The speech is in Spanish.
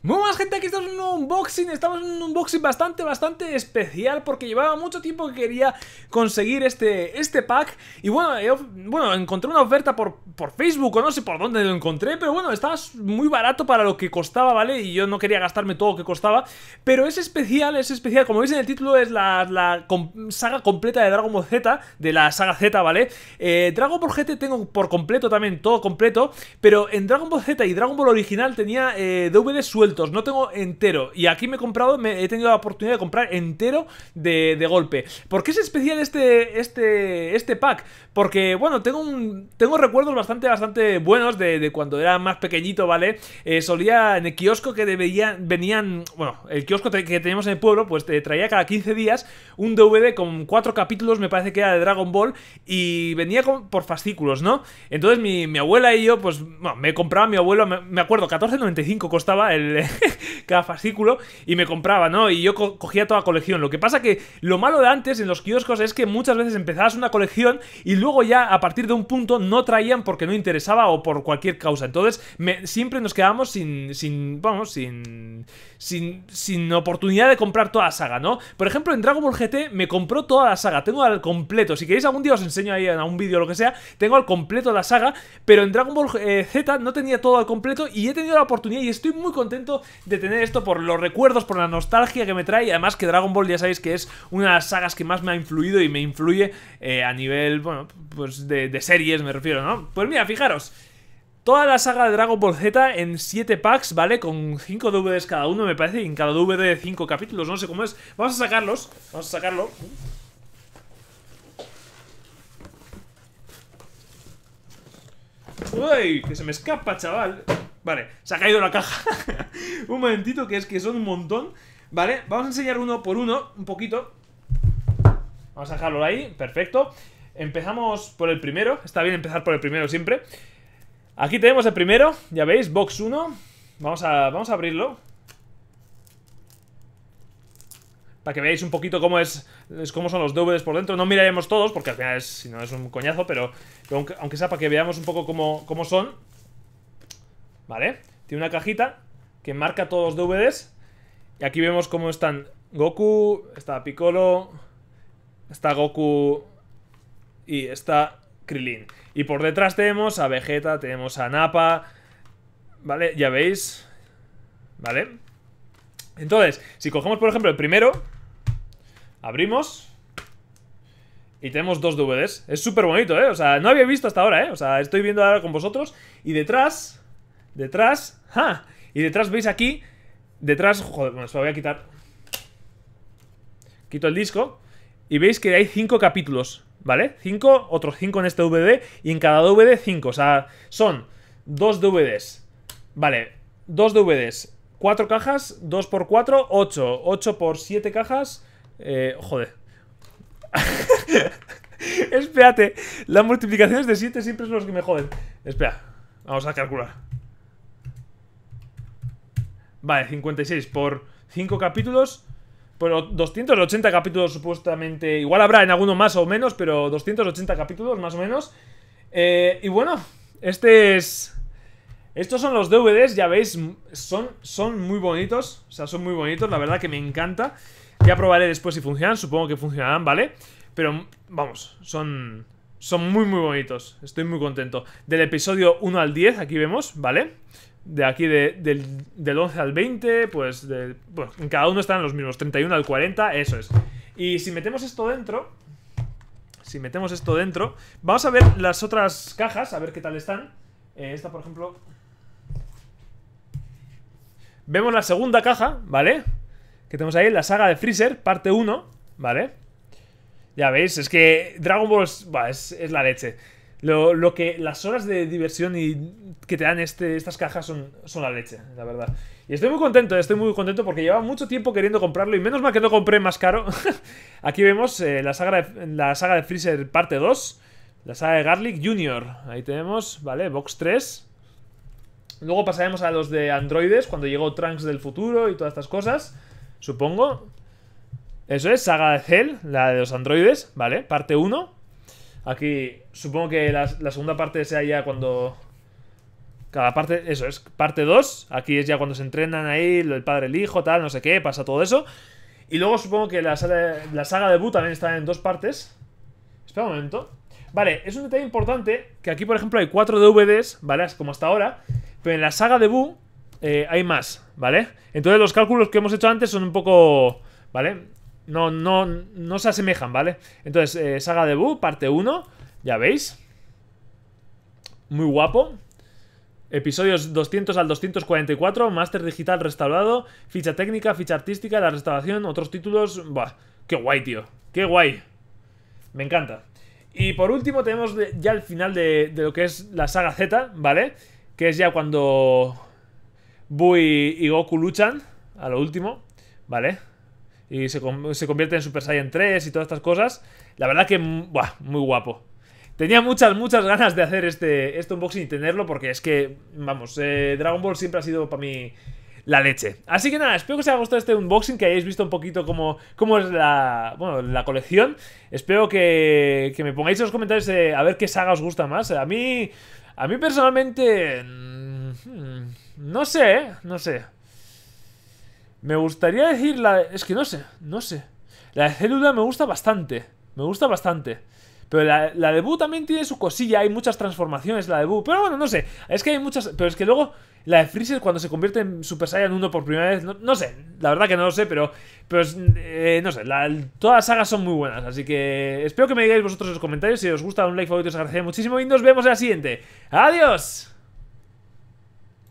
Muy buenas gente, aquí estamos en un unboxing, estamos en un unboxing bastante, bastante especial porque llevaba mucho tiempo que quería conseguir este, este pack y bueno, bueno encontré una oferta por, Facebook o no sé por dónde lo encontré, pero bueno, estaba muy barato para lo que costaba, ¿vale? Y yo no quería gastarme todo lo que costaba, pero es especial, es especial, como veis en el título es la, saga completa de Dragon Ball Z, de la saga Z, ¿vale? Eh, Dragon Ball GT tengo por completo también, todo completo, pero en Dragon Ball Z y Dragon Ball original tenía DVD eh, suelto no tengo entero. Y aquí me he comprado, he tenido la oportunidad de comprar entero de, golpe. ¿Por qué es especial este, este, este pack? Porque, bueno, tengo, un, tengo recuerdos bastante, bastante buenos de, cuando era más pequeñito, ¿vale? Eh, solía en el kiosco que venían, bueno, el kiosco que teníamos en el pueblo, pues te traía cada 15 días un DVD con cuatro capítulos, me parece que era de Dragon Ball, y venía por fascículos, ¿no? Entonces mi, abuela y yo, pues, bueno, me compraba mi abuelo, me acuerdo, 14.95 costaba el cada fascículo y me compraba, ¿no? Y yo cogía toda colección. Lo que pasa que lo malo de antes en los kioscos es que muchas veces empezabas una colección y luego ya a partir de un punto no traían porque no interesaba o por cualquier causa. Entonces siempre nos quedábamos sin, sin, vamos, sin, sin, oportunidad de comprar toda la saga, ¿no? Por ejemplo, en Dragon Ball GT me compró toda la saga, tengo al completo. Si queréis algún día os enseño ahí en un vídeo o lo que sea, tengo al completo la saga, pero en Dragon Ball eh, Z no tenía todo al completo y he tenido la oportunidad y estoy muy contento de tener esto por los recuerdos, por la nostalgia que me trae. Y además que Dragon Ball ya sabéis que es una de las sagas que más me ha influido y me influye eh, a nivel, bueno, pues de, series me refiero, ¿no? Pues mira, fijaros. Toda la saga de Dragon Ball Z en 7 packs, ¿vale? Con 5 DVDs cada uno, me parece, y en cada DVD 5 capítulos, no sé cómo es. Vamos a sacarlos, vamos a sacarlo. ¡Uy! Que se me escapa, chaval. Vale, se ha caído la caja. un momentito, que es que son un montón. Vale, vamos a enseñar uno por uno, un poquito. Vamos a dejarlo ahí, perfecto. Empezamos por el primero. Está bien empezar por el primero siempre. Aquí tenemos el primero, ya veis, box 1. Vamos a, vamos a abrirlo. Para que veáis un poquito cómo es, son los DVDs por dentro. No miraremos todos, porque al final es, si no es un coñazo, pero, aunque, sea para que veamos un poco cómo, cómo son. ¿Vale? Tiene una cajita que marca todos los DVDs. Y aquí vemos cómo están Goku, está Piccolo, está Goku y está Krilin. Y por detrás tenemos a Vegeta, tenemos a Nappa, ¿vale? Ya veis, ¿vale? Entonces, si cogemos por ejemplo el primero, abrimos y tenemos dos DVDs. Es súper bonito, ¿eh? O sea, no había visto hasta ahora, ¿eh? O sea, estoy viendo ahora con vosotros y detrás Detrás, ¡ja! Y detrás, ¿veis aquí? Detrás, joder, bueno, se lo voy a quitar. Quito el disco. Y veis que hay 5 capítulos, ¿vale? 5, otros 5 en este DVD. Y en cada DVD, 5. O sea, son 2 DVDs, ¿vale? 2 DVDs, 4 cajas, 2 por 4, 8. 8 por 7 cajas, eh. Joder. Espérate, las multiplicaciones de 7 siempre son las que me joden. Espera, vamos a calcular. Vale, 56 por 5 capítulos. Pero 280 capítulos supuestamente. Igual habrá en alguno más o menos, pero 280 capítulos más o menos. Eh, y bueno, este es... Estos son los DVDs, ya veis, son, son muy bonitos. O sea, son muy bonitos, la verdad que me encanta. Ya probaré después si funcionan, supongo que funcionarán, ¿vale? Pero, vamos, son, son muy, muy bonitos. Estoy muy contento. Del episodio 1 al 10, aquí vemos, ¿vale? vale de aquí del, 11 al 20, pues de, en cada uno están los mismos, 31 al 40, eso es. Y si metemos esto dentro, si metemos esto dentro, vamos a ver las otras cajas, a ver qué tal están. Eh, esta, por ejemplo... Vemos la segunda caja, ¿vale? Que tenemos ahí, la saga de Freezer, parte 1, ¿vale? Ya veis, es que Dragon Ball es, es la leche. Lo, que las horas de diversión y que te dan este, estas cajas son, son la leche, la verdad. Y estoy muy contento, estoy muy contento porque llevaba mucho tiempo queriendo comprarlo y menos mal que no compré más caro. Aquí vemos eh, la, saga de, la saga de Freezer parte 2, la saga de Garlic Junior. Ahí tenemos, vale, box 3. Luego pasaremos a los de androides cuando llegó Trunks del futuro y todas estas cosas, supongo. Eso es, saga de Cell, la de los androides, vale, parte 1. Aquí supongo que la, segunda parte sea ya cuando... Cada parte, eso es, parte 2. Aquí es ya cuando se entrenan ahí, el padre, el hijo, tal, no sé qué, pasa todo eso. Y luego supongo que la, saga, de Boo también está en dos partes. Espera un momento. Vale, es un detalle importante que aquí, por ejemplo, hay cuatro DVDs, ¿vale? como hasta ahora. Pero en la saga de Boo eh, hay más, ¿vale? Entonces los cálculos que hemos hecho antes son un poco... ¿Vale? No, no, no se asemejan, ¿vale? Entonces, eh, saga de Boo, parte 1, ya veis. Muy guapo. Episodios 200 al 244, máster digital restaurado, ficha técnica, ficha artística, la restauración, otros títulos... Buah, qué guay, tío. Qué guay. Me encanta. Y por último tenemos ya el final de, lo que es la saga Z, ¿vale? Que es ya cuando Buu y Goku luchan, a lo último, ¿vale? y se, convierte en Super Saiyan 3 y todas estas cosas. La verdad que, mm, buah, muy guapo. Tenía muchas, muchas ganas de hacer este, este unboxing y tenerlo porque es que, vamos, eh, Dragon Ball siempre ha sido para mí la leche. Así que nada, espero que os haya gustado este unboxing, que hayáis visto un poquito cómo, cómo es la, bueno, la colección. Espero que, que me pongáis en los comentarios eh, a ver qué saga os gusta más. A mí, a mí personalmente... Mm, hmm, no sé, eh, no sé. Me gustaría decir la... Es que no sé, no sé. La de célula me gusta bastante. Me gusta bastante. Pero la, la, de Bu también tiene su cosilla, hay muchas transformaciones la de Pero bueno, no sé, es que hay muchas... Pero es que luego la de Freezer cuando se convierte en Super Saiyan 1 por primera vez, no, sé, la verdad que no lo sé, pero... Pero eh, no sé, todas las sagas son muy buenas, así que espero que me digáis vosotros en los comentarios. Si os gusta, un like, favorito, os agradecería muchísimo y nos vemos en la siguiente. ¡Adiós!